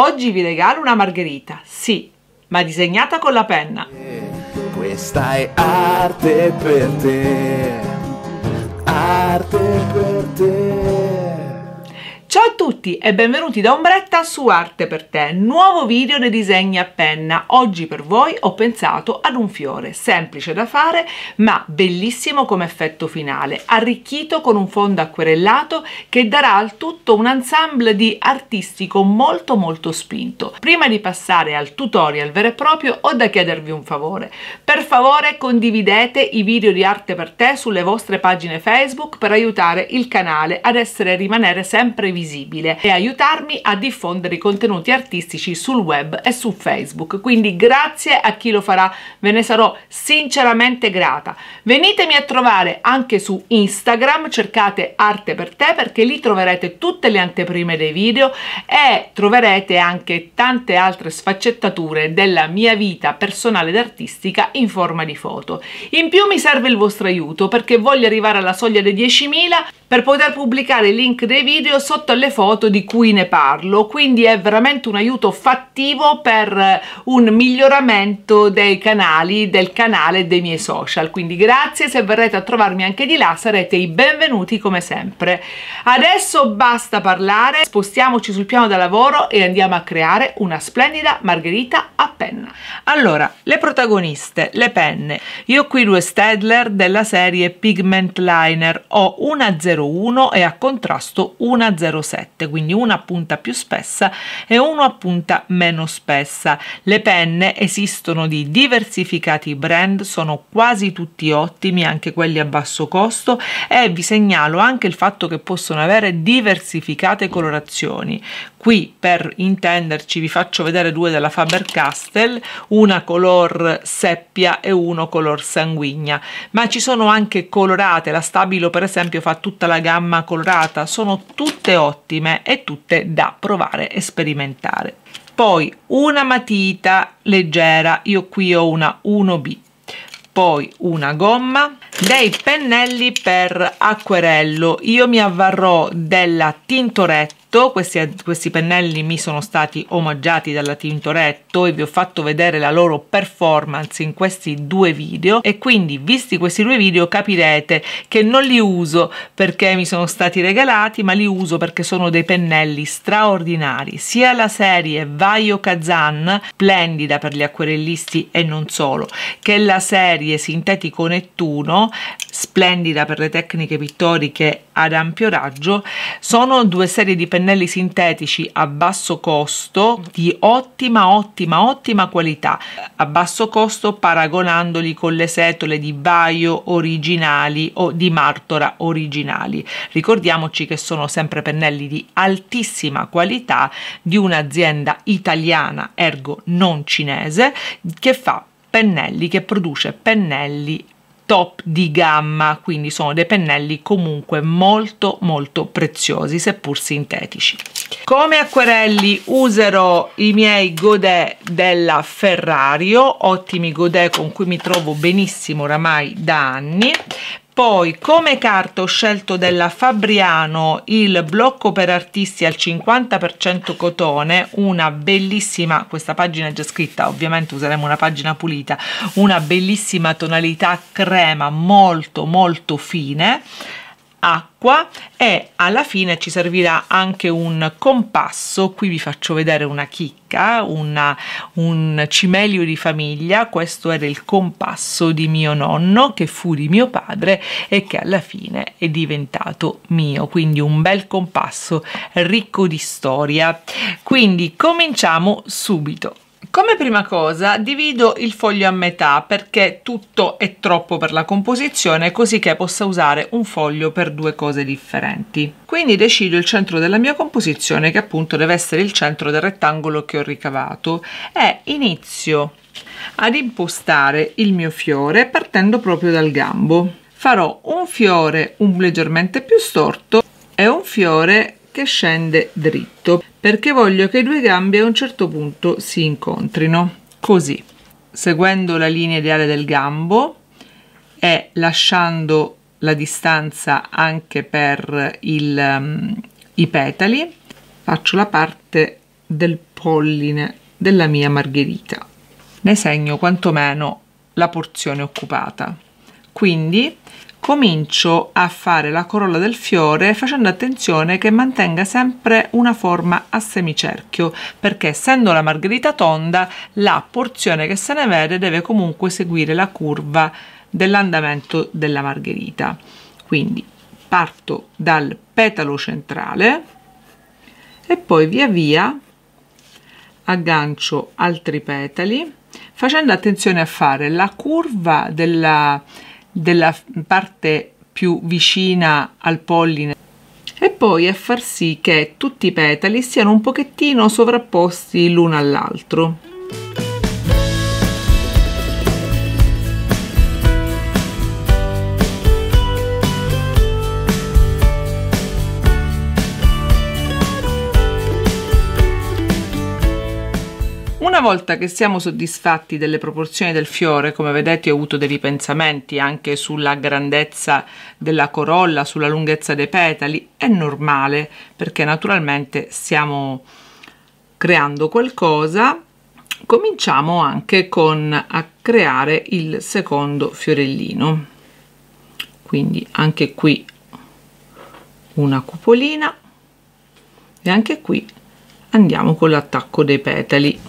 Oggi vi regalo una margherita, sì, ma disegnata con la penna. Eh, questa è arte per te, arte per te. Ciao a tutti e benvenuti da Ombretta su Arte per te, nuovo video dei disegni a penna. Oggi per voi ho pensato ad un fiore, semplice da fare ma bellissimo come effetto finale, arricchito con un fondo acquerellato che darà al tutto un ensemble di artistico molto molto spinto. Prima di passare al tutorial vero e proprio ho da chiedervi un favore. Per favore condividete i video di Arte per te sulle vostre pagine Facebook per aiutare il canale ad essere e rimanere sempre visibile visibile e aiutarmi a diffondere i contenuti artistici sul web e su Facebook. Quindi grazie a chi lo farà, ve ne sarò sinceramente grata. Venitemi a trovare anche su Instagram, cercate Arte per te perché lì troverete tutte le anteprime dei video e troverete anche tante altre sfaccettature della mia vita personale ed artistica in forma di foto. In più mi serve il vostro aiuto perché voglio arrivare alla soglia dei 10.000 per poter pubblicare il link dei video sotto le foto di cui ne parlo quindi è veramente un aiuto fattivo per eh, un miglioramento dei canali del canale dei miei social quindi grazie se verrete a trovarmi anche di là sarete i benvenuti come sempre adesso basta parlare spostiamoci sul piano da lavoro e andiamo a creare una splendida margherita a penna allora le protagoniste le penne io qui due Stedler della serie Pigment Liner ho una 01 e a contrasto una 02 0,7, quindi una punta più spessa e una punta meno spessa. Le penne esistono di diversificati brand, sono quasi tutti ottimi, anche quelli a basso costo e vi segnalo anche il fatto che possono avere diversificate colorazioni. Qui per intenderci vi faccio vedere due della Faber-Castell, una color seppia e uno color sanguigna, ma ci sono anche colorate, la Stabilo per esempio fa tutta la gamma colorata, sono tutte ottime ottime e tutte da provare e sperimentare. Poi una matita leggera, io qui ho una 1B, poi una gomma, dei pennelli per acquerello, io mi avvarrò della Tintoretto fatto, questi, questi pennelli mi sono stati omaggiati dalla Tintoretto e vi ho fatto vedere la loro performance in questi due video e quindi visti questi due video capirete che non li uso perché mi sono stati regalati ma li uso perché sono dei pennelli straordinari sia la serie Vaio Kazan splendida per gli acquerellisti e non solo che la serie Sintetico Nettuno splendida per le tecniche pittoriche ad ampio raggio sono due serie di pennelli pennelli sintetici a basso costo di ottima, ottima, ottima qualità, a basso costo paragonandoli con le setole di Baio originali o di Martora originali. Ricordiamoci che sono sempre pennelli di altissima qualità di un'azienda italiana, ergo non cinese, che fa pennelli, che produce pennelli top di gamma, quindi sono dei pennelli comunque molto molto preziosi, seppur sintetici. Come acquerelli userò i miei godet della Ferrario, ottimi godet con cui mi trovo benissimo oramai da anni, poi, come carta ho scelto della Fabriano il blocco per artisti al 50% cotone, una bellissima, questa pagina è già scritta, ovviamente useremo una pagina pulita, una bellissima tonalità crema molto molto fine acqua e alla fine ci servirà anche un compasso qui vi faccio vedere una chicca una, un cimelio di famiglia questo era il compasso di mio nonno che fu di mio padre e che alla fine è diventato mio quindi un bel compasso ricco di storia quindi cominciamo subito come prima cosa divido il foglio a metà perché tutto è troppo per la composizione così che possa usare un foglio per due cose differenti. Quindi decido il centro della mia composizione che appunto deve essere il centro del rettangolo che ho ricavato e inizio ad impostare il mio fiore partendo proprio dal gambo. Farò un fiore un leggermente più storto e un fiore che scende dritto perché voglio che i due gambi a un certo punto si incontrino così seguendo la linea ideale del gambo e lasciando la distanza anche per il, um, i petali faccio la parte del polline della mia margherita ne segno quantomeno la porzione occupata quindi comincio a fare la corolla del fiore facendo attenzione che mantenga sempre una forma a semicerchio perché essendo la margherita tonda la porzione che se ne vede deve comunque seguire la curva dell'andamento della margherita quindi parto dal petalo centrale e poi via via aggancio altri petali facendo attenzione a fare la curva della della parte più vicina al polline e poi a far sì che tutti i petali siano un pochettino sovrapposti l'uno all'altro. Una volta che siamo soddisfatti delle proporzioni del fiore, come vedete ho avuto dei ripensamenti anche sulla grandezza della corolla, sulla lunghezza dei petali, è normale perché naturalmente stiamo creando qualcosa. Cominciamo anche con a creare il secondo fiorellino. Quindi anche qui una cupolina e anche qui andiamo con l'attacco dei petali.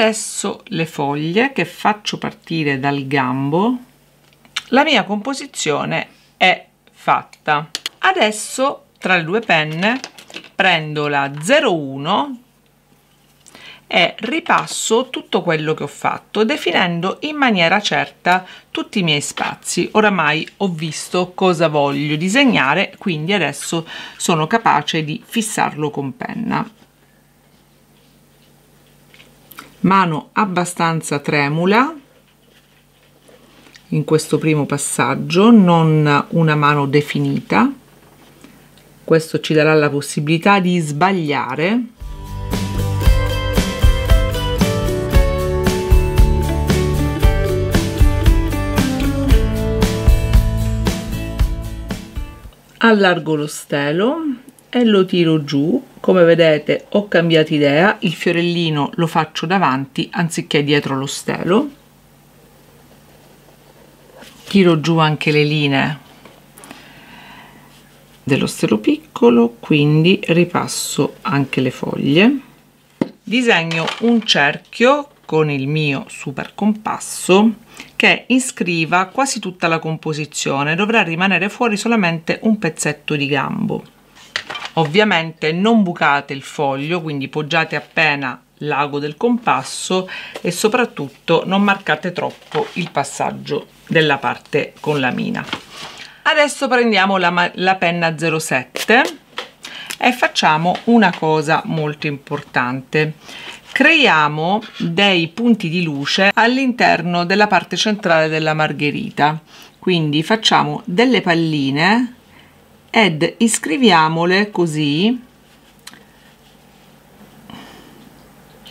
adesso le foglie che faccio partire dal gambo la mia composizione è fatta adesso tra le due penne prendo la 01 e ripasso tutto quello che ho fatto definendo in maniera certa tutti i miei spazi oramai ho visto cosa voglio disegnare quindi adesso sono capace di fissarlo con penna mano abbastanza tremula in questo primo passaggio non una mano definita questo ci darà la possibilità di sbagliare allargo lo stelo e lo tiro giù come vedete ho cambiato idea il fiorellino lo faccio davanti anziché dietro lo stelo tiro giù anche le linee dello stelo piccolo quindi ripasso anche le foglie disegno un cerchio con il mio super compasso che iscriva quasi tutta la composizione dovrà rimanere fuori solamente un pezzetto di gambo Ovviamente non bucate il foglio, quindi poggiate appena l'ago del compasso e soprattutto non marcate troppo il passaggio della parte con la mina. Adesso prendiamo la, la penna 07 e facciamo una cosa molto importante creiamo dei punti di luce all'interno della parte centrale della margherita quindi facciamo delle palline ed iscriviamole così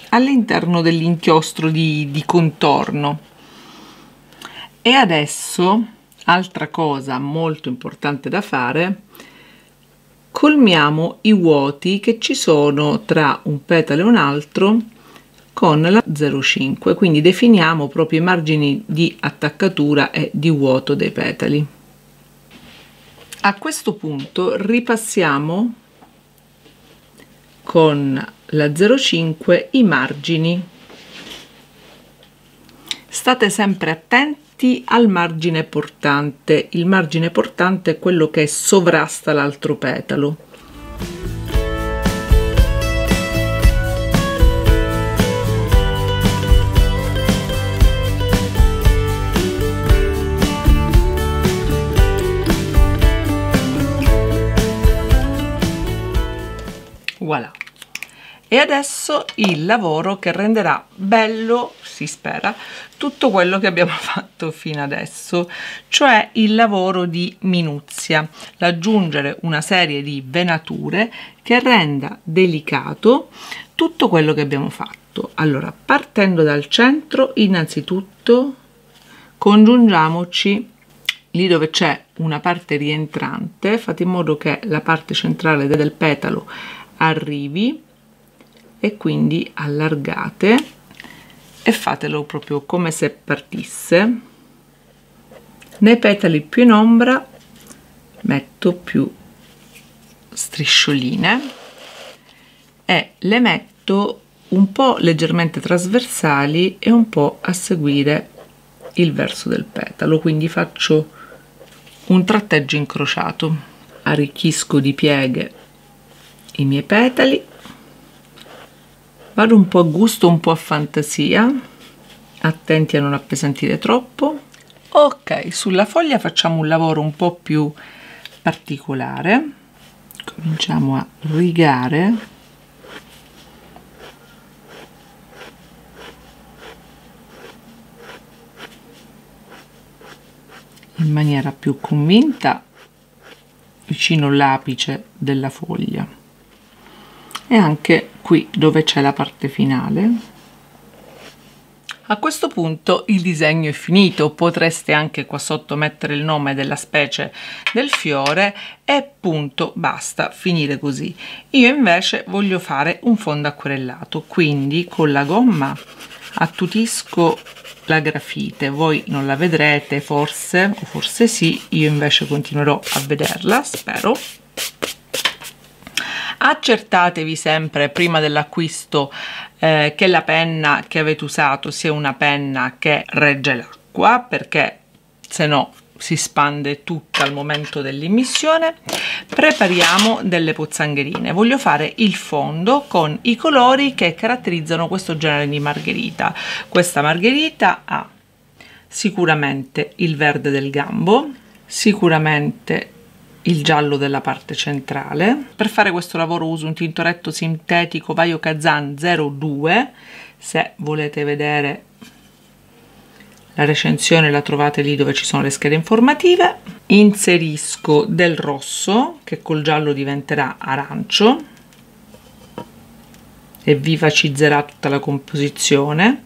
all'interno dell'inchiostro di, di contorno. E adesso, altra cosa molto importante da fare, colmiamo i vuoti che ci sono tra un petale e un altro con la 0,5, quindi definiamo proprio i margini di attaccatura e di vuoto dei petali. A questo punto ripassiamo con la 05 i margini. State sempre attenti al margine portante. Il margine portante è quello che sovrasta l'altro petalo. voilà e adesso il lavoro che renderà bello, si spera, tutto quello che abbiamo fatto fino adesso, cioè il lavoro di minuzia, l'aggiungere una serie di venature che renda delicato tutto quello che abbiamo fatto. Allora, partendo dal centro, innanzitutto congiungiamoci lì dove c'è una parte rientrante, fate in modo che la parte centrale del petalo arrivi e quindi allargate e fatelo proprio come se partisse nei petali più in ombra metto più striscioline e le metto un po' leggermente trasversali e un po' a seguire il verso del petalo quindi faccio un tratteggio incrociato arricchisco di pieghe i miei petali vado un po' a gusto un po' a fantasia attenti a non appesantire troppo ok sulla foglia facciamo un lavoro un po' più particolare cominciamo a rigare in maniera più convinta vicino l'apice della foglia e anche qui dove c'è la parte finale a questo punto il disegno è finito, potreste anche qua sotto mettere il nome della specie del fiore e punto, basta, finire così. Io invece voglio fare un fondo acquerellato, quindi con la gomma attutisco la grafite, voi non la vedrete forse, o forse sì, io invece continuerò a vederla, spero accertatevi sempre prima dell'acquisto eh, che la penna che avete usato sia una penna che regge l'acqua perché se no si spande tutta al momento dell'immissione prepariamo delle pozzangherine voglio fare il fondo con i colori che caratterizzano questo genere di margherita questa margherita ha sicuramente il verde del gambo sicuramente il giallo della parte centrale. Per fare questo lavoro uso un tintoretto sintetico Vaio Kazan 02, se volete vedere la recensione la trovate lì dove ci sono le schede informative. Inserisco del rosso che col giallo diventerà arancio e vivacizzerà tutta la composizione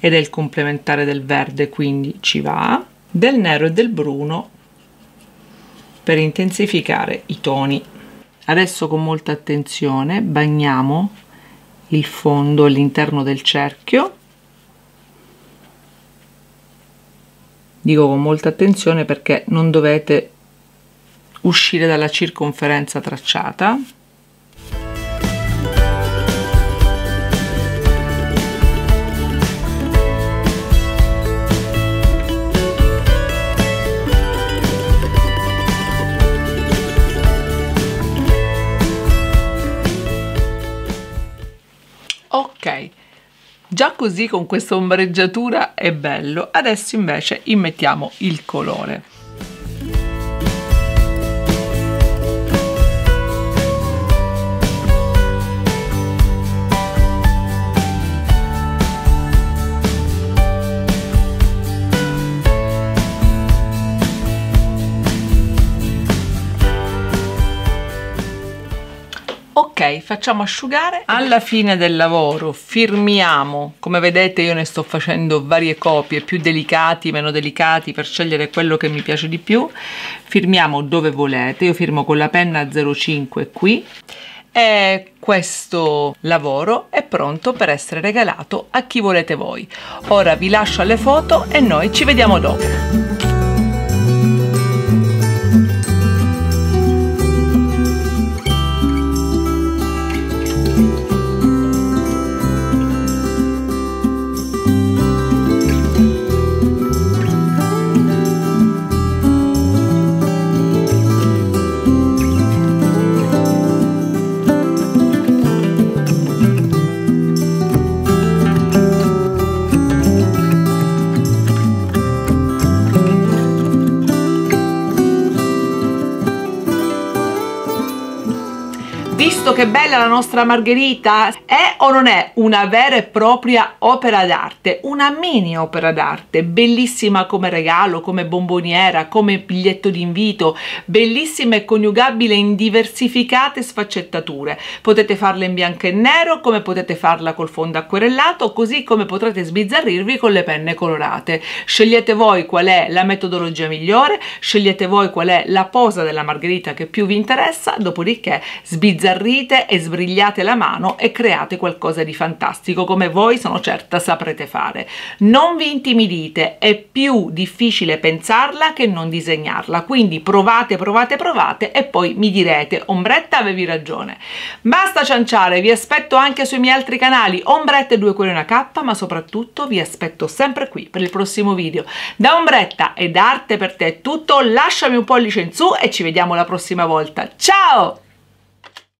ed è il complementare del verde quindi ci va. Del nero e del bruno per intensificare i toni. Adesso con molta attenzione bagniamo il fondo all'interno del cerchio. Dico con molta attenzione perché non dovete uscire dalla circonferenza tracciata Già così con questa ombreggiatura è bello, adesso invece immettiamo il colore. facciamo asciugare alla fine del lavoro firmiamo come vedete io ne sto facendo varie copie più delicati meno delicati per scegliere quello che mi piace di più firmiamo dove volete io firmo con la penna 05 qui e questo lavoro è pronto per essere regalato a chi volete voi ora vi lascio alle foto e noi ci vediamo dopo che bella la nostra margherita è o non è una vera e propria opera d'arte una mini opera d'arte bellissima come regalo come bomboniera come biglietto d'invito bellissima e coniugabile in diversificate sfaccettature potete farla in bianco e nero come potete farla col fondo acquerellato così come potrete sbizzarrirvi con le penne colorate scegliete voi qual è la metodologia migliore scegliete voi qual è la posa della margherita che più vi interessa dopodiché sbizzarrite venite e sbrigliate la mano e create qualcosa di fantastico come voi sono certa saprete fare. Non vi intimidite, è più difficile pensarla che non disegnarla, quindi provate, provate, provate e poi mi direte ombretta avevi ragione. Basta cianciare, vi aspetto anche sui miei altri canali ombrette 2 cuori una K ma soprattutto vi aspetto sempre qui per il prossimo video. Da ombretta ed arte per te è tutto, lasciami un pollice in su e ci vediamo la prossima volta. Ciao!